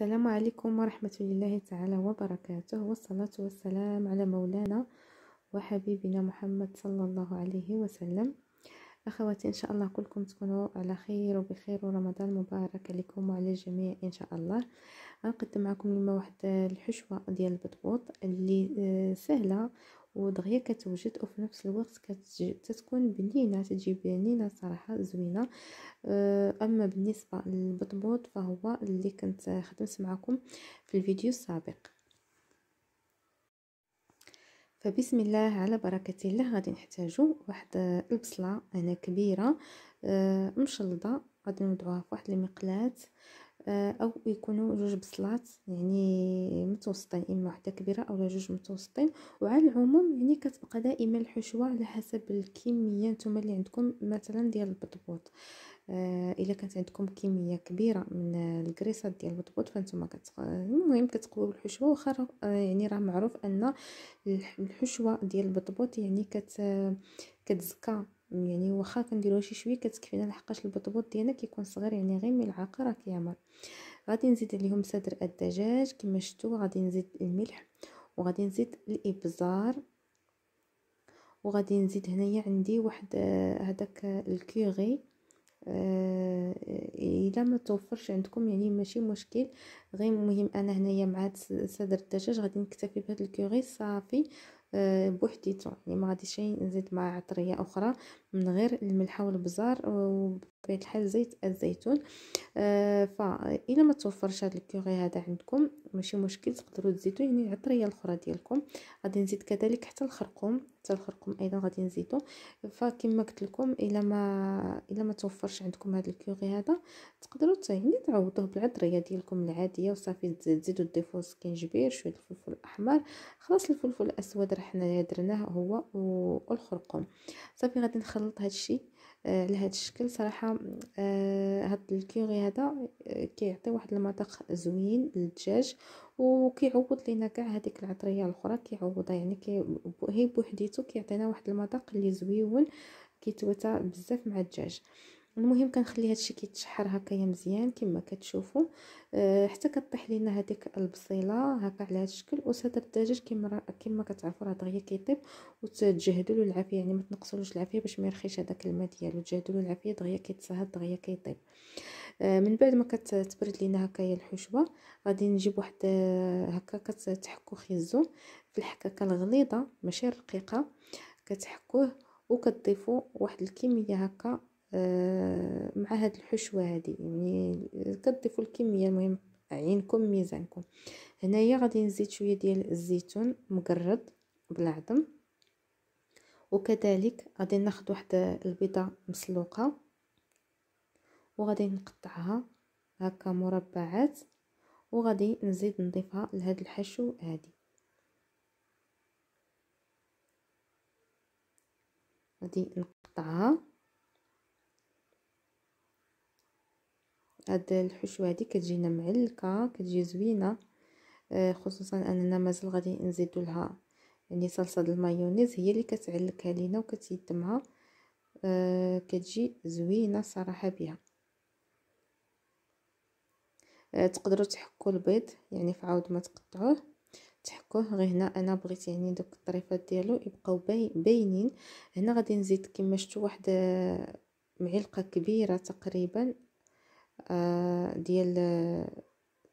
السلام عليكم ورحمة الله تعالى وبركاته والصلاة والسلام على مولانا وحبيبنا محمد صلى الله عليه وسلم أخواتي إن شاء الله كلكم تكونوا على خير وبخير ورمضان مبارك لكم وعلى الجميع إن شاء الله غنقدم معكم اليوم واحد الحشوة ديال البطبوط اللي آه، سهلة ودغيا كتوجد وفي نفس الوقت كتكون بنينه تجي بنينه صراحه زوينه آه، اما بالنسبه للبطبوط فهو اللي كنت خدمت معكم في الفيديو السابق فبسم الله على بركة الله غادي نحتاجو واحد البصلة انا كبيرة آه، مشلضة غادي نوضعوها في واحد المقلاه آه، او يكونوا جوج بصلات يعني متوسطين اما وحده كبيره او جوج متوسطين وعلى العموم يعني كتبقى دائما الحشوه على حسب الكميه نتوما اللي عندكم مثلا ديال البطبوط آه الا كانت عندكم كميه كبيره من الكريسات ديال البطبوط فانتوما كت... المهم كتقويو الحشوه واخا آه، يعني راه معروف ان الحشوه ديال البطبوط يعني كت كتزكى يعني واخا كنديرو شي شويه كتكفينا لحقاش البطبوط ديالنا كيكون صغير يعني غير ملعقه راه كيعمر غادي نزيد عليهم صدر الدجاج كما شفتوا غادي نزيد الملح وغادي نزيد الابزار وغادي نزيد هنايا عندي واحد هذاك آه، الكيغي آه،, آه الا ما توفرش عندكم يعني ماشي مشكل غير المهم انا هنايا مع صدر الدجاج غادي نكتفي بهذا الكيغي صافي آه، بوحديتو يعني ما غاديش نزيد معاه عطريه اخرى من غير الملح والبزار وبطبيعه الحال زيت الزيتون آه، ف ما توفرش هذا الكوري هذا عندكم ماشي مشكل تقدروا تزيدوا يعني العطريه الاخرى ديالكم غادي نزيد كذلك حتى الخرقوم حتى الخرقوم ايضا غادي نزيدو فكما قلت لكم الا ما الا ما توفرش عندكم هذا الكيغي هذا تقدروا يعني تعوضوه بالعطريه ديالكم العاديه وصافي تزيدوا تضيفوا السكينجبير شويه الفلفل الاحمر خلاص الفلفل الاسود راه حنا درناه هو والخرقوم صافي غادي نخلط هذا الشيء آه، على هذا الشكل صراحه آه، هاد الكيغي هذا آه، كيعطي واحد المذاق زوين للدجاج وكيعوض لينا كاع هذيك العطريه الاخرى كيعوضها يعني كي هي بوحديته كيعطينا واحد المذاق اللي زويون كيتوتا بزاف مع الدجاج المهم كنخلي هادشي كيتشحر هكايا مزيان كما كتشوفوا أه حتى كطيح لينا هذيك البصيله هكا على هذا الشكل وصدر الدجاج كما كما كتعرفوا راه دغيا كيطيب وتجهدوا له العافيه يعني ما تنقصولوش العافيه باش ما يرخيش هذاك الماء ديالو تجهدوا له العافيه دغيا كيتصهد دغيا كيطيب آه، من بعد ما كتبرد لينا هكايا الحشوه غادي نجيب واحد آه، هكا كتحكو خيزو في الحكاكه الغليظه ماشي الرقيقه كتحكوه وكتضيفوا واحد الكميه هكا آه، مع هاد الحشوه هادي يعني كتضيفوا الكميه المهم عينكم ميزانكم هنايا غادي نزيد شويه ديال الزيتون مقرد بلا وكذلك غادي ناخذ واحد البيضه مسلوقه وغادي نقطعها هكا مربعات وغادي نزيد نضيفها لهاد الحشو هادي غادي نقطعها هاد الحشو هادي كتجينا معلكه كتجي زوينه آه، خصوصا اننا مازال غادي نزيد لها يعني صلصه المايونيز هي اللي كتعلكها لينا وكتيتمها آه، كتجي زوينه صراحه بها آه، تقدروا تحكوا البيض يعني في عود ما تقطعوه تحكوه غير هنا انا بغيت يعني دوك الطريفات ديالو يبقاو باي باينين هنا غادي نزيد كما شفتوا واحد آه، معلقه كبيره تقريبا آه، ديال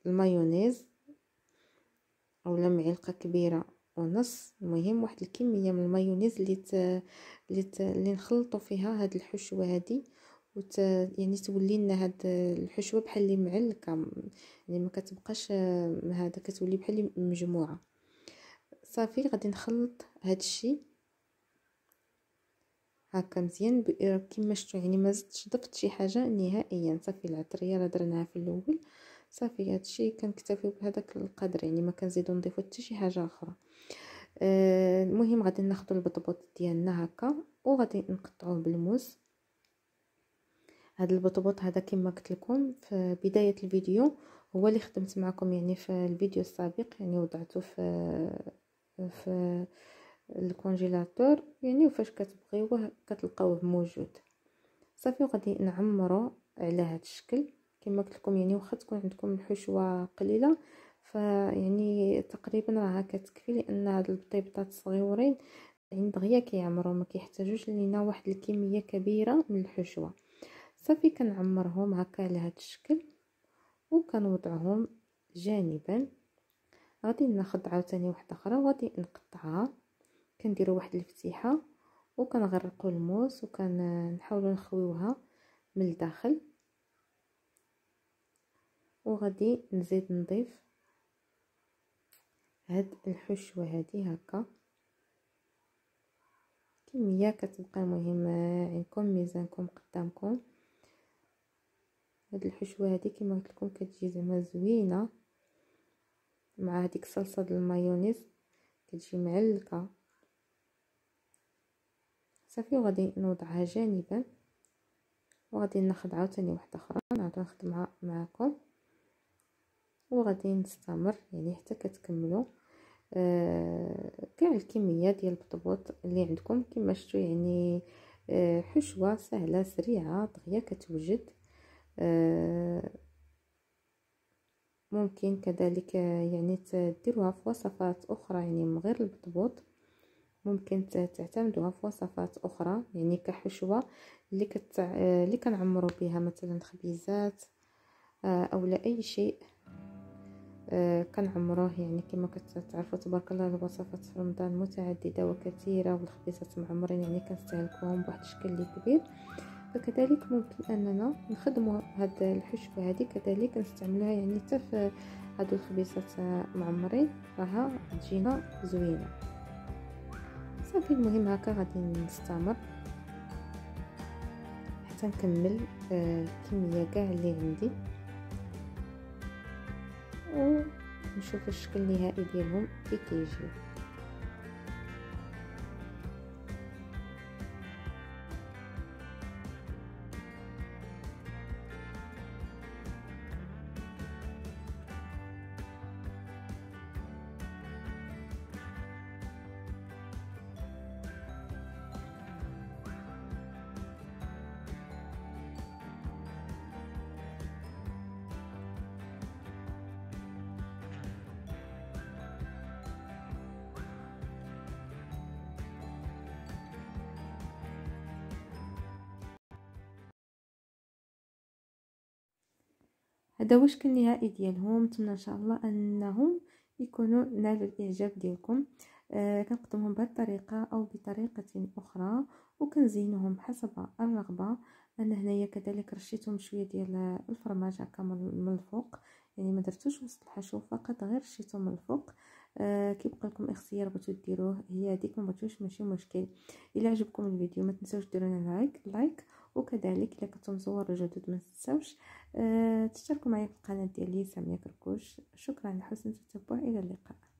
المايونيز اولا معلقه كبيره ونص المهم واحد الكميه من المايونيز اللي ت... اللي, ت... اللي نخلطوا فيها هاد الحشوه هادي وت يعني تولي لنا هاد الحشوه بحال اللي معلكه يعني ما كتبقاش آه، هذا كتولي بحال مجموعه صافي غادي نخلط هاد الشيء هاكا مزيان آه، كما شفتوا يعني ما زدتش ضفت شي حاجه نهائيا صافي العطريه راه درناها في الاول صافي هادشي كنكتفي بهذاك القدر يعني ما كنزيدو نضيفو حتى شي حاجه اخرى آه، المهم غادي ناخذ البطبوط ديالنا هكا وغادي نقطعوه بالموس هذا البطبوط هذا كما قلت لكم في بدايه الفيديو هو اللي خدمت معكم يعني في الفيديو السابق يعني وضعته في في الكونجيلاتور يعني وفاش كتبغيوه كتلقاوه موجود صافي وغادي نعمرو على هذا الشكل كما قلت لكم يعني واخا تكون عندكم الحشوه قليله فيعني تقريبا راها كتكفي لان هاد البطيبطات الصغيورين يعني دغيا كيعمرو ما كيحتاجوش لينا واحد الكميه كبيره من الحشوه صافي كنعمرهم هكا على هذا الشكل وكنوضعهم جانبا غادي ناخد عاوتاني واحده اخرى وغادي نقطعها كنديروا واحد الفتيحه وكنغرقوا الموس وكنحاولوا نخويوها من الداخل وغادي نزيد نضيف هاد الحشوه هادي هكا كميه كتبقى مهمه عندكم ميزانكم قدامكم هاد الحشوه هادي كما قلت لكم كتجي زعما زوينه مع هذيك صلصه ديال المايونيز كتجي معلكه صافي وغادي نوضعها جانبا وغادي ناخد عاوتاني واحده اخرى نعاود نخدمها معكم وغادي نستمر يعني حتى كتكملوا آه كاع الكميه ديال البطبوط اللي عندكم كما شفتوا يعني آه حشوه سهله سريعه دغيا كتوجد آه، ممكن كذلك يعني تديروها في وصفات اخرى يعني من غير البطبوط ممكن تعتمدوها في وصفات اخرى يعني كحشوه اللي كت آه، اللي كنعمروا بها مثلا خبيزات آه، او لا اي شيء كنعمروه يعني كما كتعرفوا تبارك الله الوصفات في رمضان متعدده وكثيره والخبيزات معمرين يعني كنستهلكوهم بواحد الشكل اللي كبير فكذلك ممكن اننا نخدموا هاد الحشوه هذه كذلك نستعملها يعني حتى في هادو الخبيصات معمرين راها تجينا زوينه صافي المهم هكا غادي نستمر حتى نكمل آه، الكميه كاع اللي عندي ونشوف الشكل النهائي ديالهم كي كيجي هذا هو الشكل النهائي ديالهم نتمنى ان شاء الله انهم يكونوا نالوا الاعجاب ديالكم آه كنقدمهم بهذه الطريقه او بطريقه اخرى وكنزينهم حسب الرغبه انا هنايا كذلك رشيتهم شويه ديال الفرماج هكا من الفوق يعني ما درتوش وسط الحشو فقط غير رشيتهم من الفوق آه كيبقى لكم اختيار بغيتو ديروه هي هذيك ما بغيتوش ماشي مشكل الا عجبكم الفيديو ما تنساوش ديروا لنا لايك لايك وكذلك الا كنتم مصور جدد ما تنساوش آه، تشتركوا معايا في القناه ديالي ساميه كركوش شكرا لحسن التتبع الى اللقاء